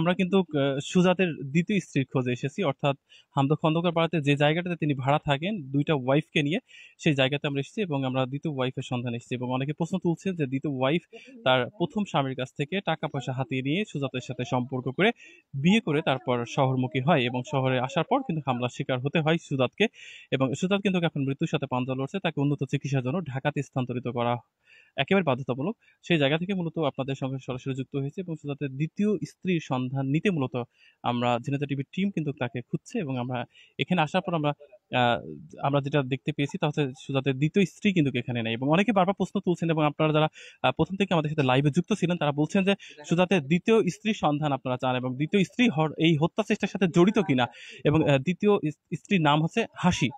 আমরা কিন্তু সুজাতের দ্বিতীয় স্ত্রীর খোঁজে এসেছি অর্থাৎ হামদা খন্দকার পাড়াতে যে জায়গাটাতে তিনি ভাড়া থাকেন দুইটা ওয়াইফকে নিয়ে সেই জায়গাতে আমরা এসেছি এবং আমরা দ্বিতীয় ওয়াইফের সন্ধান এসেছি এবং অনেকে প্রশ্ন তুলছেন যে দ্বিতীয় ওয়াইফ তার প্রথম স্বামীর কাছ থেকে টাকা পয়সা হাতিয়ে নিয়ে সুজাতের সাথে সম্পর্ক করে বিয়ে করে তারপর শহরমুখী হয় এবং শহরে আসার পর কিন্তু হামলার শিকার হতে হয় সুজাতকে এবং সুজাত কিন্তু এখন মৃত্যুর সাথে পাঞ্জা লড়ছে তাকে উন্নত চিকিৎসার জন্য ঢাকাতে স্থানান্তরিত করা একেবারে বাধ্যতামূলক সেই জায়গা থেকে মূলত আপনাদের সঙ্গে সরাসরি যুক্ত হয়েছে এবং সুজাতের দ্বিতীয় স্ত্রীর সন্ধান নিতে মূলত আমরা জেনেতা টিভির টিম কিন্তু তাকে খুঁজছে এবং আমরা এখানে আসার পর আমরা আমরা যেটা দেখতে পেয়েছি তা হচ্ছে সুজাতের দ্বিতীয় স্ত্রী কিন্তু এখানে নেই এবং অনেকে বারবার প্রশ্ন তুলছেন এবং আপনারা যারা প্রথম থেকে আমাদের সাথে লাইভে যুক্ত ছিলেন তারা বলছেন যে সুজাতের দ্বিতীয় স্ত্রীর সন্ধান আপনারা চান এবং দ্বিতীয় স্ত্রী এই হত্যা চেষ্টার সাথে জড়িত কিনা এবং দ্বিতীয় স্ত্রীর নাম হচ্ছে হাসি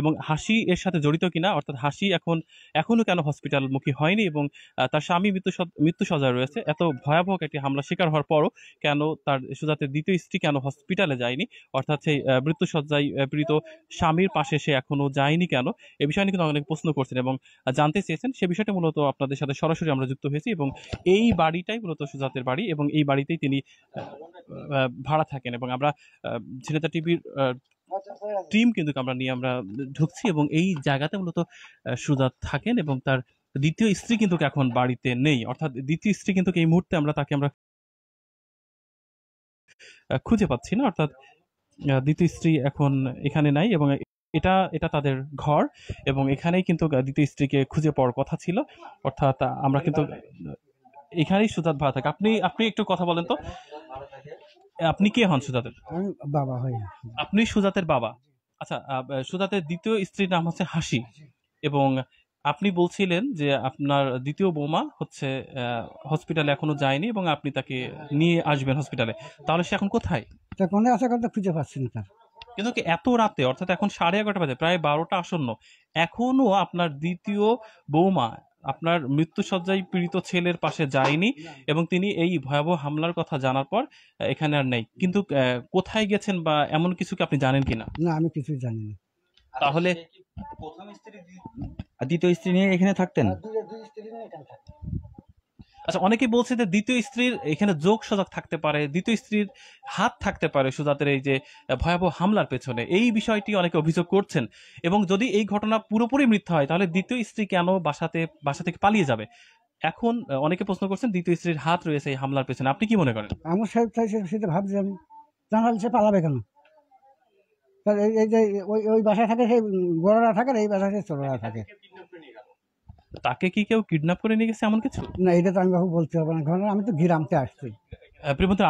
এবং হাসি এর সাথে জড়িত কিনা অর্থাৎ হাসি এখন এখনও কেন হসপিটালমুখী হয়নি এবং তার স্বামী মৃত্যু মৃত্যু সজায় রয়েছে এত ভয়াবহ একটি হামলা শিকার হওয়ার পরও কেন তার সুজাতের দ্বিতীয় স্ত্রী কেন হসপিটালে যায়নি অর্থাৎ সেই মৃত্যু সজ্জায় পীড়িত স্বামীর পাশে সে এখনও যায়নি কেন এ বিষয়ে কিন্তু অনেক প্রশ্ন করছেন এবং জানতে চেয়েছেন সে বিষয়টা মূলত আপনাদের সাথে সরাসরি আমরা যুক্ত হয়েছি এবং এই বাড়িটাই মূলত সুজাতের বাড়ি এবং এই বাড়িতেই তিনি ভাড়া থাকেন এবং আমরা ঝিনেতা টিভির টিম কিন্তু আমরা নিয়ে আমরা ঢুকছি এবং এই জায়গাতে মূলত সুজাত থাকেন এবং তার দ্বিতীয় স্ত্রী কিন্তু এখন বাড়িতে নেই অর্থাৎ দ্বিতীয় স্ত্রী কিন্তু এই মুহূর্তে আমরা তাকে আমরা খুঁজে পাচ্ছি না অর্থাৎ দ্বিতীয় স্ত্রী এখন এখানে নাই এবং এটা এটা তাদের ঘর এবং এখানেই কিন্তু দ্বিতীয় স্ত্রীকে খুঁজে পাওয়ার কথা ছিল অর্থাৎ আমরা কিন্তু এখানেই সুজাত ভাড়া থাকে আপনি আপনি একটু কথা বলেন তো আপনি কে হন সুজাতের বাবা হয় আপনি সুজাতের বাবা আচ্ছা সুজাতের দ্বিতীয় স্ত্রীর নাম হচ্ছে হাসি এবং আপনি বলছিলেন যে আপনার দ্বিতীয় বৌমা হচ্ছে হসপিটালে এখনো যায়নি এবং আপনি তাকে নিয়ে আসবেন হসপিটালে তাহলে সে এখন কোথায় আশা খুঁজে পাচ্ছি না তার কিন্তু কি এত রাতে অর্থাৎ এখন সাড়ে এগারোটা বাজে প্রায় বারোটা আসন্ন এখনো আপনার দ্বিতীয় বৌমা আপনার মৃত্যুসজ্জায় পীড়িত ছেলের পাশে যায়নি এবং তিনি এই ভয়াবহ হামলার কথা জানার পর এখানে আর নেই কিন্তু কোথায় গেছেন বা এমন কিছু কি আপনি জানেন কিনা না আমি কিছুই জানি না তাহলে প্রথম স্ত্রী দ্বিতীয় স্ত্রী নিয়ে এখানে থাকতেন আচ্ছা অনেকেই বলছে যে দ্বিতীয় স্ত্রীর এখানে যোগ সজাগ থাকতে পারে দ্বিতীয় স্ত্রীর হাত থাকতে পারে সুজাতের এই যে ভয়াবহ হামলার পেছনে এই বিষয়টি অনেকে অভিযোগ করছেন এবং যদি এই ঘটনা পুরোপুরি মিথ্যা হয় তাহলে দ্বিতীয় স্ত্রী কেন বাসাতে বাসা থেকে পালিয়ে যাবে এখন অনেকে প্রশ্ন করছেন দ্বিতীয় স্ত্রীর হাত রয়েছে এই হামলার পেছনে আপনি কি মনে করেন আমার সেটা ভাবছেন আমি জানাল সে পালাবে কেন এই যে ওই ওই বাসায় থাকে সেই বড়রা থাকে এই বাসায় ছোটরা থাকে তাকে কি কেউ কিডন্যাপ করে নিয়ে গেছে এমন কিছু না এটা তো আমি বাবু বলতে পারবো না কারণ আমি তো গ্রামতে আসছি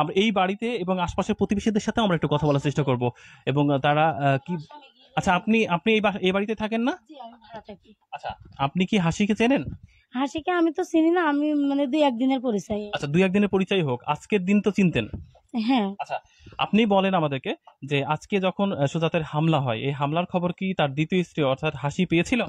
আমরা এই বাড়িতে এবং আশপাশের প্রতিবেশীদের সাথে আমরা একটু কথা বলার চেষ্টা করব এবং তারা কি আচ্ছা আপনি আপনি এই এই বাড়িতে থাকেন না আচ্ছা আপনি কি হাসিকে চেনেন হাসিকে আমি তো চিনি না আমি মানে দুই একদিনের পরিচয় আচ্ছা দুই একদিনের পরিচয় হোক আজকের দিন তো চিনতেন হ্যাঁ আচ্ছা আপনি বলেন আমাদেরকে যে আজকে যখন সুজাতের হামলা হয় এই হামলার খবর কি তার দ্বিতীয় স্ত্রী অর্থাৎ হাসি পেয়েছিল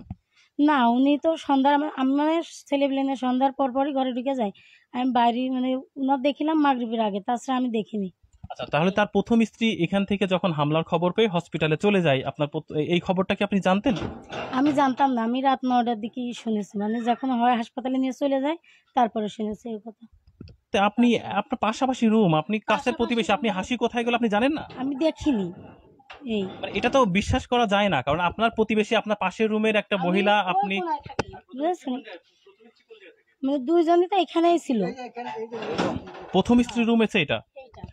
না উনি তো সন্ধ্যার আমার মানে ছেলে পেলে সন্ধ্যার পর পরই ঘরে ঢুকে যায় আমি বাইরে মানে উনার দেখিলাম মাগরীবের আগে তাছাড়া আমি দেখিনি আচ্ছা তাহলে তার প্রথম স্ত্রী এখান থেকে যখন হামলার খবর পেয়ে হসপিটালে চলে যায় আপনার এই খবরটা কি আপনি জানতেন আমি জানতাম না আমি রাত নটার দিকে শুনেছি মানে যখন হয় হাসপাতালে নিয়ে চলে যায় তারপরে শুনেছি এই কথা আপনি আপনার পাশাপাশি রুম আপনি কাছের প্রতিবেশী আপনি হাসি কোথায় গেল আপনি জানেন না আমি দেখিনি মানে এটা তো বিশ্বাস করা যায় না কারণ আপনার প্রতিবেশী আপনার পাশের রুমের একটা মহিলা আপনি ইয়ে মানে দুইজনই তো এখানেই ছিল প্রথম স্ত্রীর রুম আছে এটা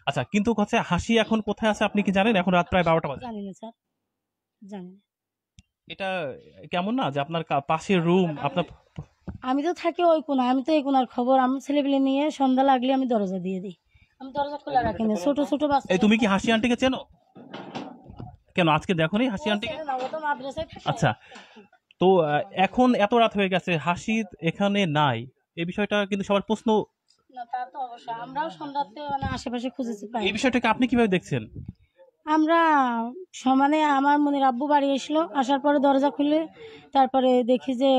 আচ্ছা কিন্তু হচ্ছে হাসি এখন কোথায় আছে আপনি কি জানেন এখন রাত প্রায় বারোটা বাজে জানি না স্যার জানি এটা কেমন না যে আপনার পাশের রুম আপনার আমি তো থাকি ওই কোনা আমি তো এই কোনার খবর আমি ছেলেপেলে নিয়ে সন্ধ্যা লাগলে আমি দরজা দিয়ে দিই আমি দরজা খোলা রাখি না ছোট ছোট বাচ্চা এই তুমি কি হাসি আন্টিকে চেনো কেন আজকে দেখোনি হাসি হ্যাঁ, আন্টি আচ্ছা তো এখন এত রাত হয়ে গেছে হাসি এখানে নাই এই বিষয়টা কিন্তু সবার প্রশ্ন মানে, আশেপাশে খুঁজেছি এই বিষয়টাকে আপনি কিভাবে দেখছেন আমরা সমানে আমার মনের আব্বু বাড়ি এসলো আসার পরে দরজা খুলে তারপরে দেখি যে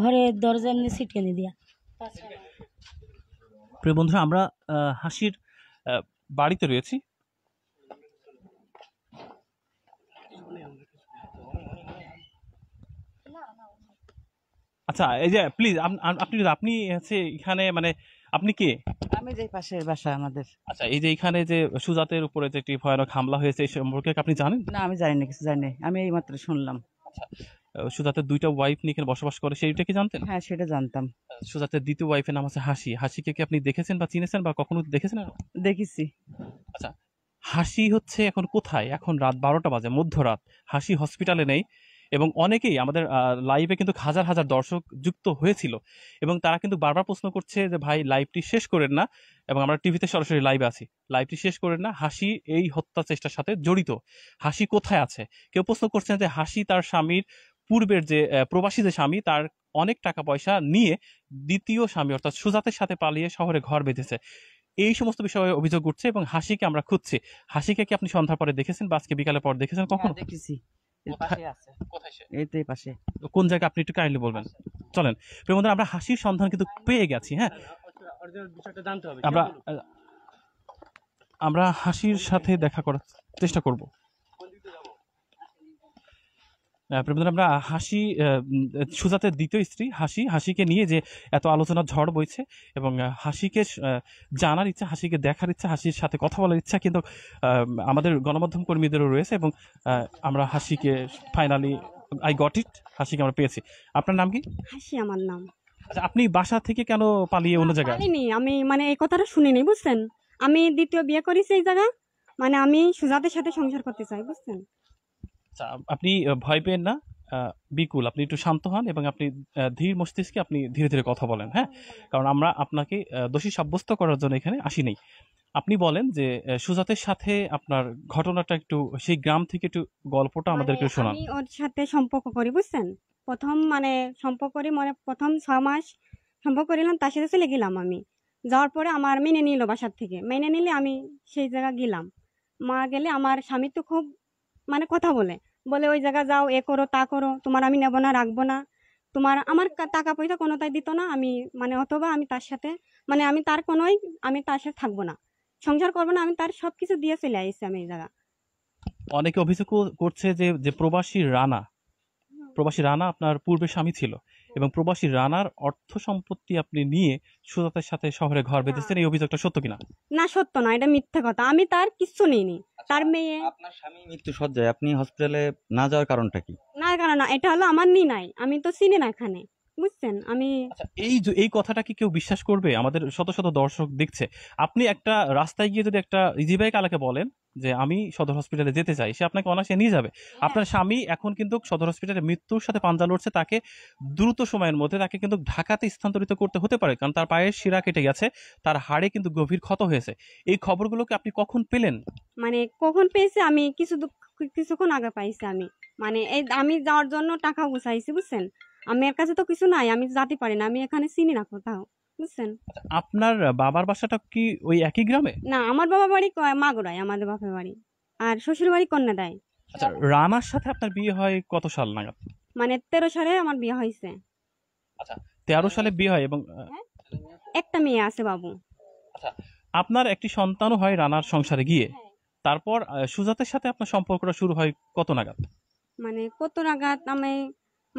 ঘরে দরজা এমনি ছিটকে দিয়া প্রিয় বন্ধুরা আমরা হাসির বাড়িতে রয়েছি আচ্ছা এই যে প্লিজ আপনি আপনি হচ্ছে এখানে মানে আপনি কে আমি যে পাশের বাসা আমাদের আচ্ছা এই যে এখানে যে সুজাতের উপরে যে একটি ভয়ানক হামলা হয়েছে এই সম্পর্কে আপনি জানেন না আমি জানি না কিছু জানি না আমি এই মাত্র শুনলাম আচ্ছা সুজাতের দুইটা ওয়াইফ নিয়ে এখানে বসবাস করে সেইটা কি জানতেন হ্যাঁ সেটা জানতাম সুজাতের দ্বিতীয় ওয়াইফের নাম আছে হাসি হাসিকে কি আপনি দেখেছেন বা চিনেছেন বা কখনো দেখেছেন দেখেছি আচ্ছা হাসি হচ্ছে এখন কোথায় এখন রাত বারোটা বাজে মধ্যরাত হাসি হসপিটালে নেই এবং অনেকেই আমাদের লাইভে কিন্তু হাজার হাজার দর্শক যুক্ত হয়েছিল এবং তারা কিন্তু বারবার প্রশ্ন করছে যে ভাই লাইভটি শেষ করেন না এবং আমরা টিভিতে সরাসরি লাইভে আছি লাইভটি শেষ করেন না হাসি এই হত্যা চেষ্টার সাথে জড়িত হাসি কোথায় আছে কেউ প্রশ্ন করছেন যে হাসি তার স্বামীর পূর্বের যে প্রবাসী যে স্বামী তার অনেক টাকা পয়সা নিয়ে দ্বিতীয় স্বামী অর্থাৎ সুজাতের সাথে পালিয়ে শহরে ঘর বেঁধেছে এই সমস্ত বিষয়ে অভিযোগ উঠছে এবং হাসিকে আমরা খুঁজছি হাসিকে কি আপনি সন্ধ্যার পরে দেখেছেন বা আজকে বিকালের পর দেখেছেন হ্যাঁ, কখন দেখেছি এইতে পাশে কোন জায়গা আপনি একটু কাইন্ডলি বলবেন চলেন প্রিয় বন্ধুরা আমরা হাসির সন্ধান কিন্তু পেয়ে গেছি হ্যাঁ আমরা আমরা হাসির সাথে দেখা করার চেষ্টা করবো প্রেমদার আমরা হাসি সুজাতের দ্বিতীয় স্ত্রী হাসি হাসিকে নিয়ে যে এত আলোচনা ঝড় বইছে এবং হাসিকে জানার ইচ্ছা হাসিকে দেখার ইচ্ছা হাসির সাথে কথা বলার ইচ্ছা কিন্তু আমাদের গণমাধ্যম কর্মীদেরও রয়েছে এবং আমরা হাসিকে ফাইনালি আই গট ইট হাসিকে আমরা পেয়েছি আপনার নাম কি হাসি আমার নাম আচ্ছা আপনি বাসা থেকে কেন পালিয়ে অন্য জায়গায় আমি মানে এই কথাটা শুনিনি বুঝছেন আমি দ্বিতীয় বিয়ে করেছি এই জায়গা মানে আমি সুজাতের সাথে সংসার করতে চাই বুঝছেন আচ্ছা আপনি ভয় পেন না বিকুল আপনি একটু শান্ত হন এবং আপনি ধীর মস্তিষ্কে আপনি ধীরে ধীরে কথা বলেন হ্যাঁ কারণ আমরা আপনাকে দোষী সাব্যস্ত করার জন্য এখানে আসিনি আপনি বলেন যে সুজাতের সাথে আপনার ঘটনাটা একটু সেই গ্রাম থেকে একটু গল্পটা মানে আমাদেরকে শোনান ওর সাথে সম্পর্ক করি বুঝছেন প্রথম মানে সম্পর্ক করি মানে প্রথম ছ মাস সম্পর্ক করিলাম তার সাথে চলে গেলাম আমি যাওয়ার পরে আমার মেনে নিল বাসার থেকে মেনে নিলে আমি সেই জায়গা গেলাম মা গেলে আমার স্বামী তো খুব মানে কথা বলে বলে ওই জায়গা যাও এ করো তা করো তোমার আমি নেবো না রাখবো না তোমার আমার টাকা পয়সা কোনোটাই দিত না আমি মানে অথবা আমি তার সাথে মানে আমি তার কোনোই আমি তার সাথে থাকবো না সংসার করবো না আমি তার সব কিছু দিয়ে চলে আসছি আমি এই জায়গা অনেকে অভিযোগ করছে যে যে প্রবাসী রানা প্রবাসী রানা আপনার পূর্বে স্বামী ছিল এবং প্রবাসী রানার অর্থ সম্পত্তি আপনি নিয়ে সুজাতের সাথে শহরে ঘর হ্যাঁ। বেঁধেছেন এই অভিযোগটা সত্য কিনা না সত্য না এটা মিথ্যা কথা আমি তার কিচ্ছু নিইনি আচ্ছা, তার মেয়ে আপনার স্বামী মৃত্যু সজ্জায় আপনি হসপিটালে না যাওয়ার কারণটা কি না কারণ এটা হলো আমার নি নাই আমি তো চিনি না এখানে বুঝছেন আমি আচ্ছা, এই যে এই কথাটা কি কেউ বিশ্বাস করবে আমাদের শত শত দর্শক দেখছে আপনি একটা রাস্তায় গিয়ে যদি একটা ইজিবাইক আলাকে বলেন যে আমি সদর হসপিটালে যেতে চাই সে আপনাকে অনায়াসে নিয়ে যাবে হ্যাঁ। আপনার স্বামী এখন কিন্তু সদর হসপিটালে মৃত্যুর সাথে পাঞ্জা লড়ছে তাকে দ্রুত সময়ের মধ্যে তাকে কিন্তু ঢাকাতে স্থানান্তরিত করতে হতে পারে কারণ তার পায়ের শিরা কেটে গেছে তার হাড়ে কিন্তু গভীর ক্ষত হয়েছে এই খবরগুলোকে আপনি কখন পেলেন মানে কখন পেয়েছে আমি কিছু কিছুক্ষণ আগে পাইছি আমি মানে এই আমি যাওয়ার জন্য টাকা গুছাইছি বুঝছেন আমার কাছে তো কিছু নাই আমি যাতে পারি না আমি এখানে চিনি না কোথাও বুঝছেন আপনার বাবার বাসাটা কি ওই একই গ্রামে না আমার বাবা বাড়ি মাগুরায় আমাদের বাপের বাড়ি আর শ্বশুর বাড়ি কন্যা দেয় আচ্ছা রামার সাথে আপনার বিয়ে হয় কত সাল নাগাদ মানে তেরো সালে আমার বিয়ে হয়েছে আচ্ছা তেরো সালে বিয়ে হয় এবং হ্যাঁ, একটা মেয়ে আছে বাবু আচ্ছা আপনার একটি সন্তানও হয় রানার সংসারে গিয়ে হ্যাঁ। তারপর সুজাতের সাথে আপনার সম্পর্কটা শুরু হয় কত নাগাদ মানে কত নাগাদ আমি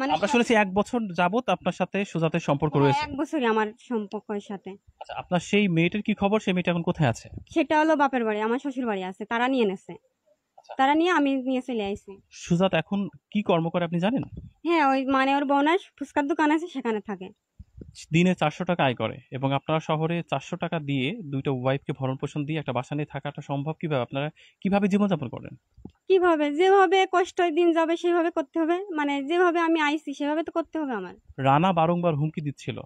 মানে আমরা শুনেছি এক বছর যাবত আপনার সাথে সুজাতের সম্পর্ক হ্যাঁ, রয়েছে এক বছরই আমার সম্পর্কের সাথে আচ্ছা আপনার সেই মেয়েটার কি খবর সেই মেয়েটা এখন কোথায় আছে সেটা হলো বাপের বাড়ি আমার শ্বশুর বাড়ি আছে তারা নিয়ে নেছে আচ্ছা। তারা নিয়ে আমি নিয়ে চলে আইছি সুজাত এখন কি কর্ম করে আপনি জানেন হ্যাঁ ওই মানে ওর বোনার ফুচকার দোকান আছে সেখানে থাকে দিনে চারশো টাকা আয় করে এবং আপনারা শহরে চারশো টাকা দিয়ে দুইটা ওয়াইফকে ভরণ পোষণ দিয়ে একটা বাসা নিয়ে থাকাটা সম্ভব কিভাবে আপনারা কিভাবে জীবনযাপন করেন কিভাবে যেভাবে কষ্ট দিন যাবে সেভাবে করতে হবে মানে যেভাবে আমি আইছি সেভাবে তো করতে হবে আমার রানা বারংবার হুমকি দিচ্ছিল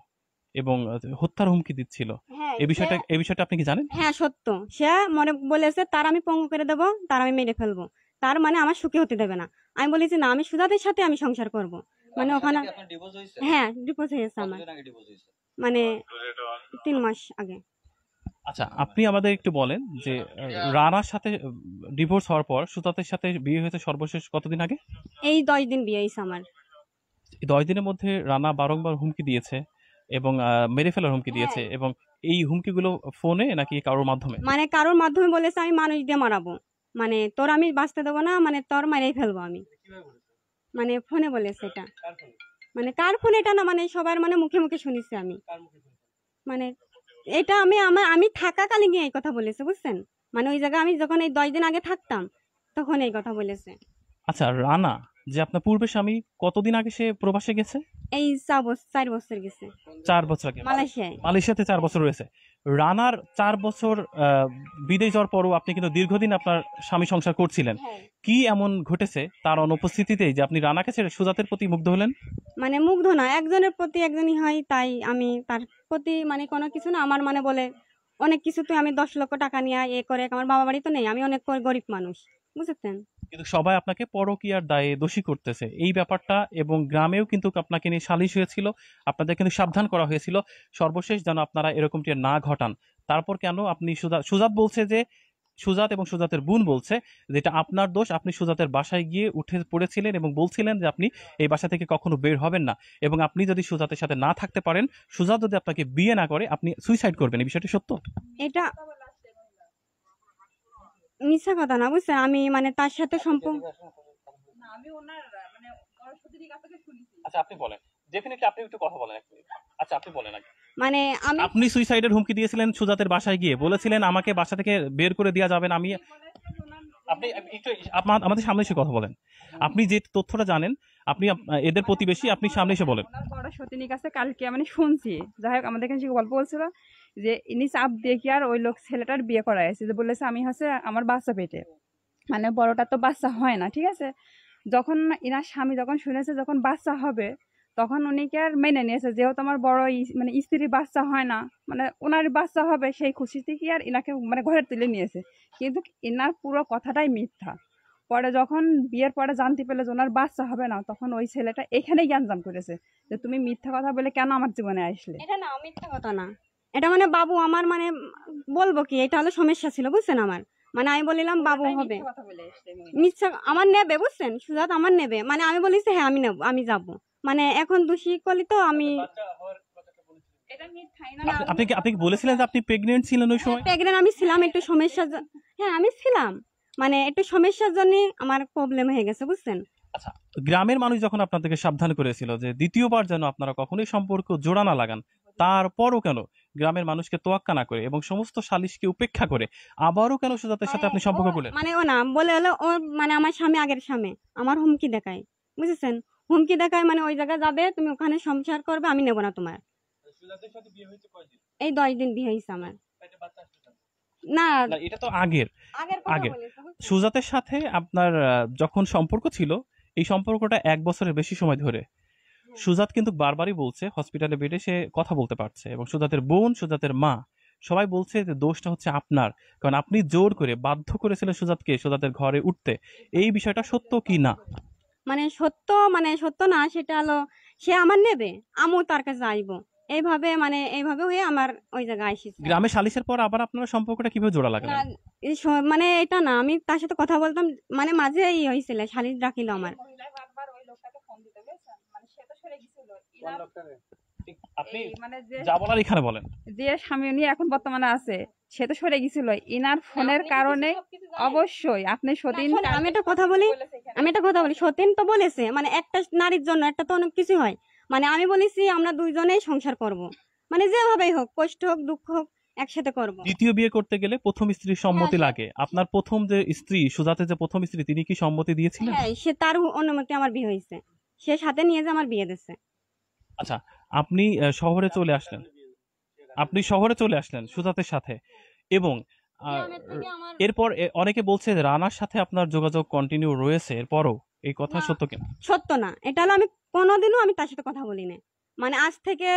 এবং হত্যার হুমকি দিচ্ছিল হ্যাঁ, এই বিষয়টা এই বিষয়টা আপনি কি জানেন হ্যাঁ সত্য সে মনে বলেছে তার আমি পঙ্গু করে দেব তার আমি মেরে ফেলবো তার মানে আমার সুখী হতে দেবে না আমি বলি যে না আমি সুধাদের সাথে আমি সংসার করব মানে ওখানে হ্যাঁ ডিভোর্স হয়েছে মানে আমার মানে তিন মাস আগে আচ্ছা আপনি আমাদের একটু বলেন যে আচ্ছা, আচ্ছা। রানার সাথে ডিভোর্স হওয়ার পর সুতাতের সাথে বিয়ে হয়েছে সর্বশেষ কতদিন আগে এই দশ দিন বিয়ে হয়েছে আমার দশ দিনের মধ্যে রানা বারংবার হুমকি দিয়েছে এবং মেরে ফেলার হুমকি হ্যাঁ। দিয়েছে এবং এই হুমকিগুলো ফোনে নাকি কারোর মাধ্যমে মানে কারোর মাধ্যমে বলেছে আমি মানুষ দিয়ে মারাবো মানে তোর আমি বাঁচতে দেবো না মানে তোর মারেই ফেলবো আমি মানে ফোনে বলে সেটা মানে কার ফোন এটা না মানে সবার মানে মুখে মুখে শুনিছি আমি মানে এটা আমি আমার আমি থাকাকালীন এই কথা বলেছে বুঝছেন মানে ওই জায়গায় আমি যখন এই দশ দিন আগে থাকতাম তখন এই কথা বলেছে আচ্ছা রানা যে আপনার পূর্বে স্বামী কতদিন আগে সে প্রবাসে গেছে এই চার বছর গেছে চার বছর আগে মালয়েশিয়ায় মালয়েশিয়াতে চার বছর রয়েছে রানার চার বছর বিদেশ যাওয়ার পরও আপনি কিন্তু দীর্ঘদিন আপনার স্বামী সংসার করছিলেন হ্যাঁ। কি এমন ঘটেছে তার অনুপস্থিতিতে যে আপনি রানাকে ছেড়ে সুজাতের প্রতি মুগ্ধ হলেন মানে মুগ্ধ না একজনের প্রতি একজনই হয় তাই আমি তার প্রতি মানে কোনো কিছু না আমার মানে বলে অনেক তো আমি দশ লক্ষ টাকা নিয়ে এ করে আমার বাবা বাড়ি তো নেই আমি অনেক গরিব মানুষ বুঝেছেন কিন্তু সবাই আপনাকে পরকীয়ার দায়ে দোষী করতেছে এই ব্যাপারটা এবং গ্রামেও কিন্তু আপনাকে নিয়ে সালিশ হয়েছিল আপনাদের কিন্তু সাবধান করা হয়েছিল সর্বশেষ যেন আপনারা এরকমটি না ঘটান তারপর কেন আপনি সুজাত সুজাত বলছে যে সুজাত এবং সুজাতের বোন বলছে যেটা আপনার দোষ আপনি সুজাতের বাসায় গিয়ে উঠে পড়েছিলেন এবং বলছিলেন যে আপনি এই বাসা থেকে কখনো বের হবেন না এবং আপনি যদি সুজাতের সাথে না থাকতে পারেন সুজাত যদি আপনাকে বিয়ে না করে আপনি সুইসাইড করবেন এই বিষয়টা সত্য এটা মিথ্যা কথা না বুঝছেন আমি মানে তার সাথে সম্পর্ক মানে আচ্ছা আপনি বলেন ডেফিনেটলি আপনি একটু কথা বলেন আচ্ছা আপনি বলেন মানে আমি আপনি সুইসাইডের হুমকি দিয়েছিলেন সুজাতের বাসায় গিয়ে বলেছিলেন আমাকে বাসা থেকে বের করে দেওয়া যাবেন আমি আপনি একটু আমাদের সামনে এসে কথা বলেন আপনি যে তথ্যটা জানেন আপনি এদের প্রতিবেশী আপনি সামনে এসে বলেন বড় সতিনীর কাছে কালকে মানে শুনছি যাই হোক আমাদের এখানে গল্প বলছিল যে ইনি চাপ দিয়ে কি আর ওই লোক ছেলেটার বিয়ে করাই আছে যে বলেছে আমি হচ্ছে আমার বাচ্চা পেটে মানে বড়টা তো বাচ্চা হয় না ঠিক আছে যখন এনার স্বামী যখন শুনেছে যখন বাচ্চা হবে তখন উনি কি আর মেনে নিয়েছে যেহেতু আমার বড় মানে স্ত্রীর বাচ্চা হয় না মানে ওনার বাচ্চা হবে সেই খুশিতে কি আর এনাকে মানে ঘরে তুলে নিয়েছে কিন্তু এনার পুরো কথাটাই মিথ্যা পরে যখন বিয়ের পরে জানতে পেলে যে ওনার বাচ্চা হবে না তখন ওই ছেলেটা এখানেই জ্ঞানজাম করেছে যে তুমি মিথ্যা কথা বলে কেন আমার জীবনে আসলে এটা না মিথ্যা কথা না এটা মানে বাবু আমার মানে বলবো কি এটা হলো সমস্যা ছিল বুঝছেন আমার মানে আমি বলিলাম বাবু হবে মিথ্যা আমার নেবে বুঝছেন সুজাত আমার নেবে মানে আমি বলেছি হ্যাঁ আমি নেব আমি যাব মানে এখন দোষী করলি তো আচ্ছা, হ্যাঁ, আমি ছিলাম একটু হ্যাঁ আমি ছিলাম মানে একটু সমস্যার জন্য আমার প্রবলেম হয়ে গেছে বুঝছেন আচ্ছা, গ্রামের মানুষ যখন সাবধান করেছিল যে দ্বিতীয়বার যেন আপনারা কখনোই সম্পর্ক জোড়া না লাগান তারপরও কেন গ্রামের মানুষকে তোয়াক্কা না করে এবং সমস্ত সালিশকে উপেক্ষা করে আবারও কেন সুজাতের সাথে আপনি সম্পর্ক করলেন মানে ও না বলে হলো ও মানে আমার স্বামী আগের স্বামী আমার হুমকি দেখায় বুঝেছেন হুমকি দেখায় মানে ওই জায়গায় যাবে তুমি ওখানে সংসার করবে আমি নেব না তোমার এই দশ দিন বিয়ে হয়েছে আমার না এটা তো আগের আগের সুজাতের সাথে আপনার যখন সম্পর্ক ছিল এই সম্পর্কটা এক বছরের বেশি সময় ধরে সুজাত কিন্তু বারবারই বলছে হসপিটালে বেডে সে কথা বলতে পারছে এবং সুজাতের বোন সুজাতের মা সবাই বলছে যে দোষটা হচ্ছে আপনার কারণ আপনি জোর করে বাধ্য করেছিলেন সুজাতকে সুজাতের ঘরে উঠতে এই বিষয়টা সত্য কি না মানে সত্য মানে সত্য না সেটা হলো সে আমার নেবে আমিও তার কাছে আসবো এইভাবে মানে এইভাবে হয়ে আমার ওই জায়গায় এসেছি গ্রামে সালিশের পর আবার আপনারা সম্পর্কটা কিভাবে জোড়া লাগালেন মানে এটা না আমি তার সাথে কথা বলতাম মানে এই হয়েছিল সালিশ ডাকিলো আমার মানে হ্যাঁ, আমি মানে, মানে আমি বলেছি আমরা দুইজনে সংসার করব মানে যেভাবেই হোক কষ্ট হোক দুঃখ হোক একসাথে করবো দ্বিতীয় বিয়ে করতে গেলে প্রথম স্ত্রীর সম্মতি হ্যাঁ, লাগে আপনার প্রথম যে স্ত্রী সুজাতে যে প্রথম স্ত্রী তিনি কি সম্মতি দিয়েছিলেন হ্যাঁ, সে তার অনুমতি আমার বিয়ে হয়েছে সে সাথে নিয়ে যে আমার বিয়ে দিয়েছে আচ্ছা আপনি শহরে চলে আসলেন আপনি শহরে চলে আসলেন সুজাতের সাথে এবং হ্যাঁ, এরপর অনেকে বলছে রানার সাথে আপনার যোগাযোগ কন্টিনিউ রয়েছে এরপরও এই কথা সত্য কিনা সত্য না এটা হলো আমি কোনোদিনও আমি তার সাথে কথা বলি না মানে আজ থেকে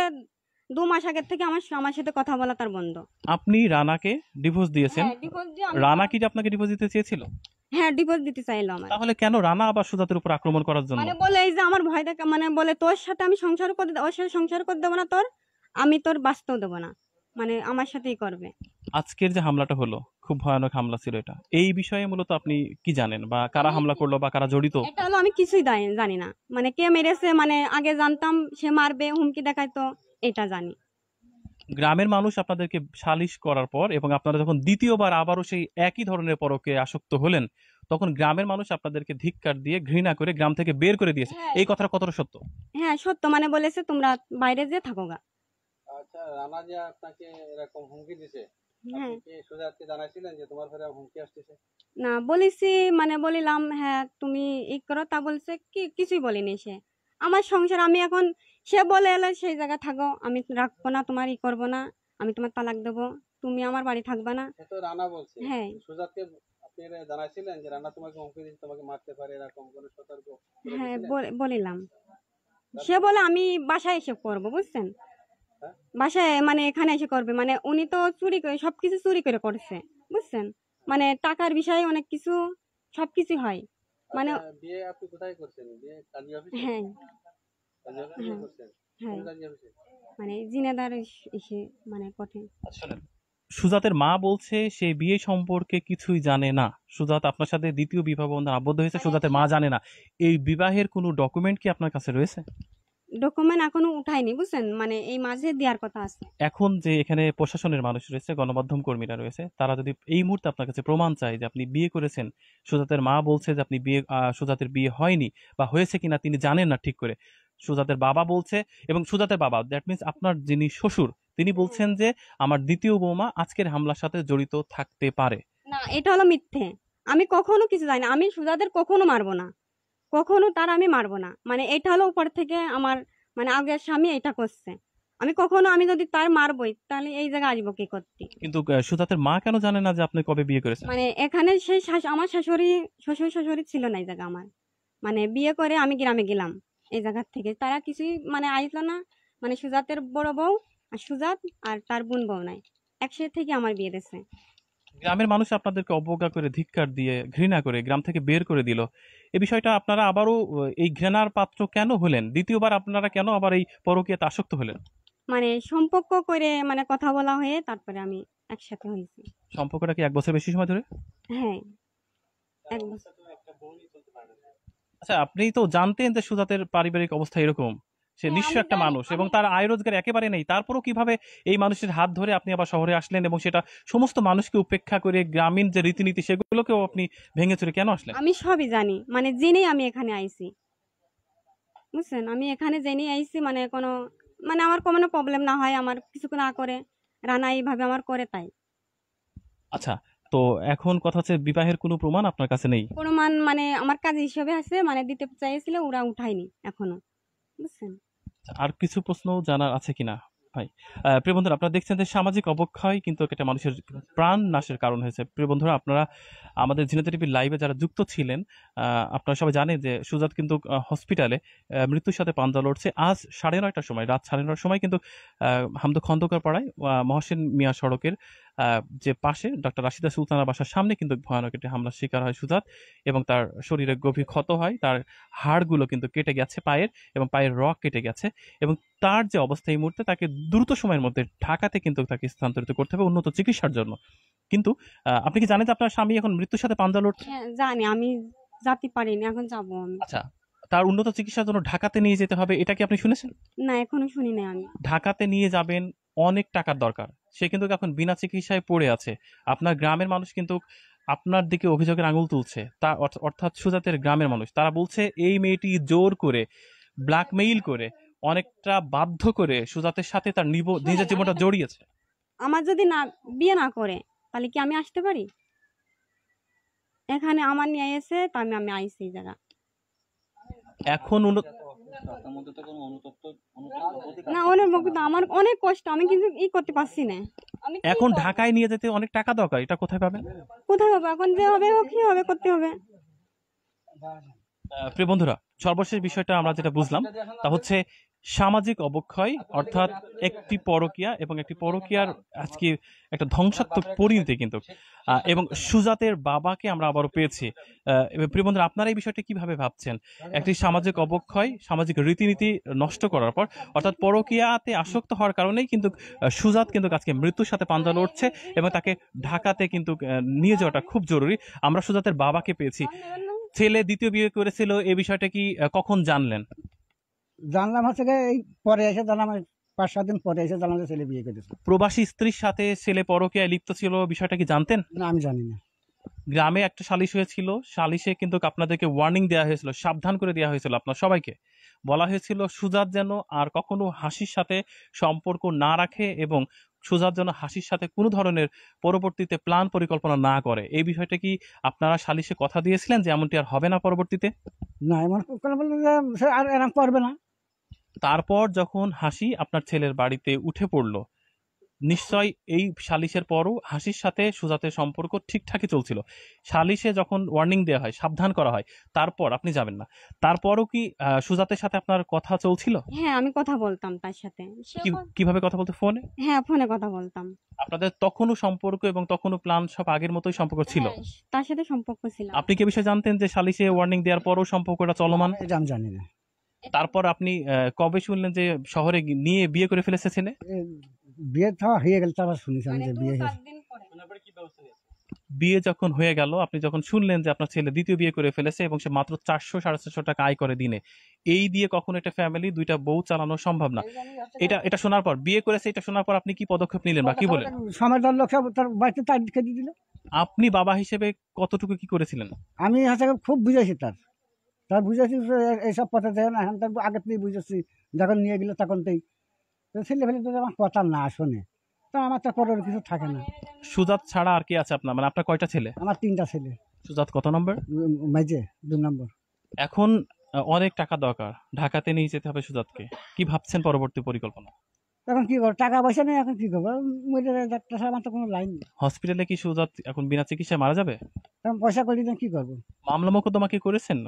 দু মাস আগের থেকে আমার আমার সাথে কথা বলা তার বন্ধ আপনি রানাকে ডিভোর্স দিয়েছেন হ্যাঁ, রানা কি আপনাকে ডিভোর্স দিতে চেয়েছিল হ্যাঁ ডিভোর্স দিতে চাইলো আমার তাহলে কেন রানা আবার সুজাতের উপর আক্রমণ করার জন্য মানে বলে এই যে আমার ভয় দেখা মানে বলে তোর সাথে আমি সংসার করে ওর সাথে সংসার করতে দেবো না তোর আমি তোর বাঁচতেও দেবো না মানে আমার সাথেই করবে আজকের যে হামলাটা হলো খুব ভয়ানক হামলা ছিল এটা এই বিষয়ে মূলত আপনি কি জানেন বা কারা হামলা করলো বা কারা জড়িত এটা হলো আমি কিছুই জানি না মানে কে মেরেছে মানে আগে জানতাম সে মারবে হুমকি দেখাইতো এটা জানি গ্রামের মানুষ আপনাদেরকে সালিশ করার পর এবং আপনারা যখন দ্বিতীয়বার আবারও সেই একই ধরনের পরকে আসক্ত হলেন তখন গ্রামের মানুষ আপনাদেরকে ধিক্কার দিয়ে ঘৃণা করে গ্রাম থেকে বের করে দিয়েছে হ্যাঁ। এই কথাটা কতটা সত্য হ্যাঁ সত্য মানে বলেছে তোমরা বাইরে যে থাকো গা আচ্ছা রানা যে আপনাকে এরকম হুমকি দিছে হ্যাঁ। না বলিছি মানে বলিলাম হ্যাঁ তুমি ই করো তা বলছে কি কিছুই বলিনি সে আমার সংসার আমি এখন সে বলে এলে সেই জায়গায় থাকো আমি রাখবো না তোমার ই করবো না আমি তোমার তালাক দেবো তুমি আমার বাড়ি থাকবা না হ্যাঁ, হ্যাঁ বলিলাম সে বলে আমি বাসায় এসে বুঝছেন হ্যাঁ। বাসায় মানে এখানে এসে করবে মানে উনি তো চুরি করে চুরি করে করছে বুঝছেন মানে টাকার বিষয়ে অনেক কিছু সবকিছু হয় মানে আচ্ছা, বিয়ে আপনি কোথায় করছেন বিয়ে অফিসে হ্যাঁ, হ্যাঁ।, হ্যাঁ। মানে জিনাদার এসে মানে কঠিন আচ্ছা, সুজাতের মা বলছে সে বিয়ে সম্পর্কে কিছুই জানে না সুজাত আপনার সাথে দ্বিতীয় বিবাহ বন্ধন আবদ্ধ হয়েছে সুজাতের মা জানে না এই বিবাহের কোনো ডকুমেন্ট কি আপনার কাছে রয়েছে ডকুমেন্ট এখনো উঠায়নি বুঝছেন মানে এই মাঝে দেওয়ার কথা আছে এখন যে এখানে প্রশাসনের মানুষ রয়েছে গণমাধ্যম কর্মীরা রয়েছে তারা যদি এই মুহূর্তে আপনার কাছে প্রমাণ চায় যে আপনি বিয়ে করেছেন সুজাতের মা বলছে যে আপনি বিয়ে সুজাতের বিয়ে হয়নি বা হয়েছে কিনা তিনি জানেন না ঠিক করে সুজাতের বাবা বলছে এবং সুজাতের বাবা দ্যাট মিনস আপনার যিনি শ্বশুর তিনি বলছেন যে আমার দ্বিতীয় বৌমা আজকের হামলার সাথে জড়িত থাকতে পারে না এটা হলো মিথ্যে আমি কখনো কিছু জানি না আমি সুজাদের কখনো মারবো না কখনো তার আমি মারবো না মানে এটা হলো উপর থেকে আমার মানে আগের স্বামী এটা করছে আমি কখনো আমি যদি তার মারবই তাহলে এই জায়গায় আসবো কি করতে কিন্তু সুজাতের মা কেন জানে না যে আপনি কবে বিয়ে করেছেন মানে এখানে সেই আমার শাশুড়ি শ্বশুর শাশুড়ি ছিল না এই জায়গা আমার মানে বিয়ে করে আমি গ্রামে গেলাম এই জায়গার থেকে তারা কিছুই মানে আসলো না মানে সুজাতের বড় বউ আর সুজাত আর তার বোন বউ নাই একসাথে থেকে আমার বিয়ে দিয়েছে গ্রামের মানুষ আপনাদেরকে অবজ্ঞা করে ধিক্কার দিয়ে ঘৃণা করে গ্রাম থেকে বের করে দিল এ বিষয়টা আপনারা আবারও এই ঘৃণার পাত্র কেন হলেন দ্বিতীয়বার আপনারা কেন আবার এই পরকীয়তে আসক্ত হলেন মানে সম্পর্ক করে মানে কথা বলা হয়ে তারপরে আমি একসাথে হয়েছি সম্পর্কটা কি এক বছর বেশি সময় ধরে হ্যাঁ এক বছর আচ্ছা আপনি তো জানতেন যে সুজাতের পারিবারিক অবস্থা এরকম সে নিঃস্ব একটা মানুষ এবং তার আয় রোজগার একেবারে নেই তারপরও কিভাবে এই মানুষের হাত ধরে আপনি আবার শহরে আসলেন এবং সেটা সমস্ত মানুষকে উপেক্ষা করে গ্রামীণ যে রীতিনীতি সেগুলোকেও আপনি ভেঙে চুরে কেন আসলেন আমি সবই জানি মানে জেনেই আমি এখানে আইছি বুঝছেন আমি এখানে জেনেই আইছি মানে কোনো মানে আমার কোনো প্রবলেম না হয় আমার কিছু না করে রানা এইভাবে আমার করে তাই আচ্ছা তো এখন কথা হচ্ছে বিবাহের কোনো প্রমাণ আপনার কাছে নেই প্রমাণ মানে আমার কাজ হিসেবে আছে মানে দিতে চাইছিল ওরা উঠায়নি এখনো বুঝছেন আর কিছু প্রশ্ন জানার আছে কিনা ভাই প্রিয় বন্ধুরা আপনারা দেখছেন যে সামাজিক অবক্ষয় কিন্তু এটা মানুষের প্রাণ নাশের কারণ হয়েছে প্রিয় বন্ধুরা আপনারা আমাদের জিনেতে লাইভে যারা যুক্ত ছিলেন আপনারা সবাই জানেন যে সুজাত কিন্তু হসপিটালে মৃত্যুর সাথে পাঞ্জা লড়ছে আজ সাড়ে নয়টার সময় রাত সাড়ে নয়টার সময় কিন্তু হামদু খন্দকার পাড়ায় মহসেন মিয়া সড়কের যে পাশে ডক্টর রাশিদা সুলতানার বাসার সামনে কিন্তু ভয়ানক একটি হামলার শিকার হয় সুজাত এবং তার শরীরে গভীর ক্ষত হয় তার হাড়গুলো কিন্তু কেটে গেছে পায়ের এবং পায়ের রক কেটে গেছে এবং তার যে অবস্থা এই মুহূর্তে তাকে দ্রুত সময়ের মধ্যে ঢাকাতে কিন্তু তাকে স্থানান্তরিত করতে হবে উন্নত চিকিৎসার জন্য কিন্তু আপনি কি জানেন যে আপনার স্বামী এখন মৃত্যুর সাথে পাঞ্জা লড়ছে হ্যাঁ, জানি আমি যাতে পারিনি এখন যাবো আচ্ছা তার উন্নত চিকিৎসার জন্য ঢাকাতে নিয়ে যেতে হবে এটা কি আপনি শুনেছেন না এখনো শুনি না আমি ঢাকাতে নিয়ে যাবেন অনেক টাকার দরকার সে কিন্তু এখন বিনা চিকিৎসায় পড়ে আছে আপনার গ্রামের মানুষ কিন্তু আপনার দিকে অভিযোগের আঙুল তুলছে তা অর্থাৎ সুজাতের গ্রামের মানুষ তারা বলছে এই মেয়েটি জোর করে ব্ল্যাকমেইল করে অনেকটা বাধ্য করে সুজাতের সাথে তার নিজের জীবনটা জড়িয়েছে আমার যদি না বিয়ে না করে তাহলে কি আমি আসতে পারি এখানে আমার নিয়ে এসে তা আমি আমি আইসি জায়গা এখন না অনুতপ্ত আমার অনেক কষ্ট আমি কিন্তু ই করতে পারছি না এখন ঢাকায় নিয়ে যেতে অনেক টাকা দরকার এটা কোথায় পাবেন কোথায় পাবো এখন যে হবে কি হবে করতে হবে প্রিয় বন্ধুরা সর্বশেষ বিষয়টা আমরা যেটা বুঝলাম তা হচ্ছে সামাজিক অবক্ষয় আচ্ছা, অর্থাৎ একটি পরকিয়া এবং একটি পরকিয়ার হ্যাঁ, হ্যাঁ, আজকে হ্যাঁ। একটা ধ্বংসাত্মক আচ্ছা, পরিণতি কিন্তু এবং সুজাতের বাবাকে আমরা আবারও পেয়েছি প্রিয়বন্ধুরা আপনারা এই বিষয়টা কিভাবে ভাবছেন একটি সামাজিক অবক্ষয় সামাজিক রীতিনীতি নষ্ট করার পর অর্থাৎ পরকিয়াতে আসক্ত হওয়ার কারণেই কিন্তু সুজাত কিন্তু আজকে মৃত্যুর সাথে পাঞ্জা লড়ছে এবং তাকে ঢাকাতে কিন্তু নিয়ে যাওয়াটা খুব জরুরি আমরা সুজাতের বাবাকে পেয়েছি ছেলে দ্বিতীয় বিয়ে করেছিল এ বিষয়টা কি কখন জানলেন জানলাম হচ্ছে গিয়ে এই পরে এসে জানলাম পাঁচ সাত দিন পরে এসে জানলাম যে ছেলে বিয়ে করেছে প্রবাসী স্ত্রীর সাথে ছেলে পরকীয়ায় লিপ্ত ছিল বিষয়টা কি জানতেন না আমি জানি না গ্রামে একটা সালিশ হয়েছিল সালিশে কিন্তু আপনাদেরকে ওয়ার্নিং দেওয়া হয়েছিল সাবধান করে দেওয়া হয়েছিল আপনার সবাইকে বলা হয়েছিল সুজাত যেন আর কখনো হাসির সাথে সম্পর্ক না রাখে এবং সুজাত যেন হাসির সাথে কোনো ধরনের পরবর্তীতে প্ল্যান পরিকল্পনা না করে এই বিষয়টা কি আপনারা সালিশে কথা দিয়েছিলেন যে এমনটি আর হবে না পরবর্তীতে না এমন আর এরকম করবে না তারপর যখন হাসি আপনার ছেলের বাড়িতে উঠে পড়ল নিশ্চয় এই সালিশের পরও হাসির সাথে সুজাতের সম্পর্ক ঠিকঠাকই চলছিল সালিশে যখন ওয়ার্নিং দেওয়া হয় সাবধান করা হয় তারপর আপনি যাবেন না তারপরও কি সুজাতের সাথে আপনার কথা চলছিল হ্যাঁ আমি কথা বলতাম তার সাথে কিভাবে কথা বলতে ফোনে হ্যাঁ ফোনে কথা বলতাম আপনাদের তখনও সম্পর্ক এবং তখনও প্ল্যান সব আগের মতোই সম্পর্ক ছিল হ্যাঁ, তার সাথে সম্পর্ক ছিল আপনি কি বিষয়ে জানতেন যে সালিশে ওয়ার্নিং দেওয়ার পরও সম্পর্কটা চলমান জানি না তারপর আপনি কবে শুনলেন যে শহরে নিয়ে বিয়ে করে ফেলেছে ছেলে বিয়ে তো হয়ে গেল তারপর শুনেছিলাম মানে যে বিয়ে বিয়ে যখন হয়ে গেল আপনি যখন শুনলেন যে আপনার ছেলে দ্বিতীয় বিয়ে করে ফেলেছে এবং সে মাত্র চারশো সাড়ে চারশো টাকা আয় করে দিনে এই দিয়ে কখন একটা ফ্যামিলি দুইটা বউ চালানো সম্ভব না এটা এটা শোনার পর বিয়ে করেছে এটা শোনার পর আপনি কি পদক্ষেপ নিলেন বা কি বলেন আপনি বাবা হিসেবে কতটুকু কি করেছিলেন আমি খুব বুঝেছি তার তার বুঝেছি এইসব পথে যায় না এখন তার আগের থেকে বুঝেছি যখন নিয়ে গেলে তখন তাই ছেলে ফেলে তো আমার কথা না শোনে তা আমার তো করার কিছু থাকে না সুজাত ছাড়া আর কি আছে আপনার মানে আপনার কয়টা ছেলে আমার তিনটা ছেলে সুজাত কত নম্বর মেজে দু নম্বর এখন অনেক টাকা দরকার ঢাকাতে নিয়ে যেতে হবে সুজাতকে কি ভাবছেন পরবর্তী পরিকল্পনা এখন কি করবো টাকা পয়সা নেই এখন কি করবো মরে ডাক্তার সাহেব আমার কোনো লাইন নেই হসপিটালে কি সুজাত এখন বিনা চিকিৎসায় মারা যাবে এখন পয়সা করি না কি করবো মামলা মোকদ্দমা কি করেছেন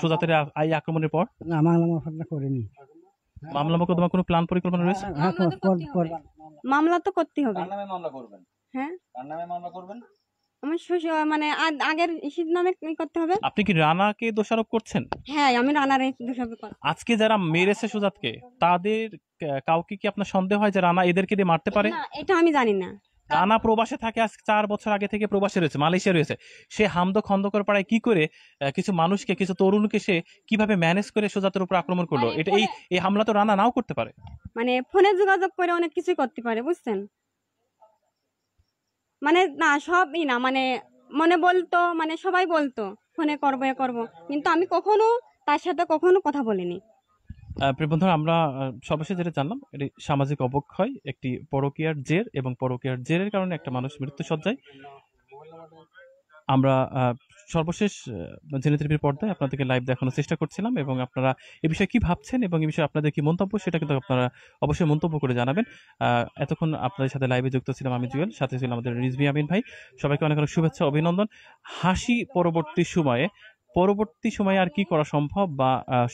সুজাতের আই আক্রমণের পর না মামলা মোকদ্দমা করিনি মামলা মোকদ্দমা কোনো প্ল্যান পরিকল্পনা রয়েছে হ্যাঁ, হ্যাঁ, মামলা তো করতে হবে কার নামে মামলা করবেন হ্যাঁ কার নামে মামলা করবেন আমার মানে আগের ইসির করতে হবে আপনি কি রানাকে দোষারোপ করছেন হ্যাঁ আমি রানার দোষারোপ করব আজকে যারা মেরেছে সুজাতকে তাদের কাউকে কি আপনার সন্দেহ হয় যে রানা এদেরকে দিয়ে মারতে পারে না এটা আমি জানি না রানা প্রবাসে থাকে আজ চার বছর আগে থেকে প্রবাসে রয়েছে মালয়েশিয়া রয়েছে সে হামদ খন্দকর পাড়ায় কি করে কিছু মানুষকে কিছু তরুণকে সে কিভাবে ম্যানেজ করে সুজাতের উপর আক্রমণ করলো এটা এই এই হামলা তো রানা নাও করতে পারে মানে ফোনে যোগাযোগ করে অনেক কিছুই করতে পারে বুঝছেন মানে না সবই না মানে মনে বলতো মানে সবাই বলতো ফোনে করবো এ করবো কিন্তু আমি কখনো তার সাথে কখনো কথা বলিনি বন্ধুরা আমরা সবশেষে যেটা জানলাম এটি সামাজিক অবক্ষয় একটি পরকীয়ার জের এবং পরকীয়ার জেরের কারণে একটা মানুষ মৃত্যু সজ্জায় আমরা সর্বশেষ জেনেথেরাপির পর্দায় আপনাদেরকে লাইভ দেখানোর চেষ্টা করছিলাম এবং আপনারা এ বিষয়ে কী ভাবছেন এবং এ বিষয়ে আপনাদের কী মন্তব্য সেটা কিন্তু আপনারা অবশ্যই মন্তব্য করে জানাবেন এতক্ষণ আপনাদের সাথে লাইভে যুক্ত ছিলাম আমি জুয়েল সাথে ছিলাম আমাদের রিজবি আমিন ভাই সবাইকে অনেক অনেক শুভেচ্ছা অভিনন্দন হাসি পরবর্তী সময়ে পরবর্তী সময়ে আর কি করা সম্ভব বা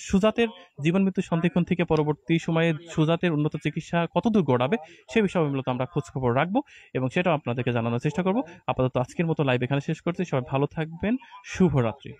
সুজাতের জীবন মৃত্যু সন্ধিক্ষণ থেকে পরবর্তী সময়ে সুজাতের উন্নত চিকিৎসা কতদূর গড়াবে সে বিষয়ে মূলত আমরা খোঁজখবর রাখবো এবং সেটাও আপনাদেরকে জানানোর চেষ্টা করব আপাতত আজকের মতো লাইভ এখানে শেষ করছি সবাই ভালো থাকবেন শুভরাত্রি